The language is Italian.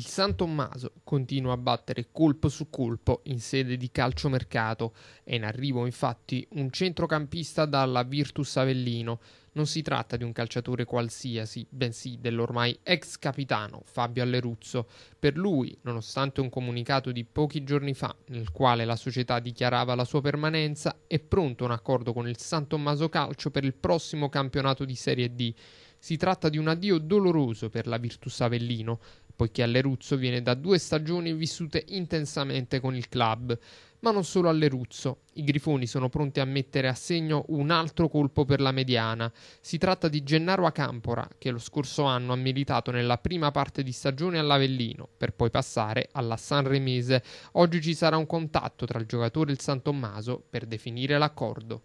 Il San Tommaso continua a battere colpo su colpo in sede di calciomercato. È in arrivo infatti un centrocampista dalla Virtus Avellino. Non si tratta di un calciatore qualsiasi, bensì dell'ormai ex capitano Fabio Alleruzzo. Per lui, nonostante un comunicato di pochi giorni fa nel quale la società dichiarava la sua permanenza, è pronto un accordo con il San Tommaso Calcio per il prossimo campionato di Serie D si tratta di un addio doloroso per la Virtus Avellino, poiché Alleruzzo viene da due stagioni vissute intensamente con il club. Ma non solo Alleruzzo, i grifoni sono pronti a mettere a segno un altro colpo per la mediana. Si tratta di Gennaro Acampora, che lo scorso anno ha militato nella prima parte di stagione all'Avellino, per poi passare alla Sanremese. Oggi ci sarà un contatto tra il giocatore e il San Tommaso per definire l'accordo.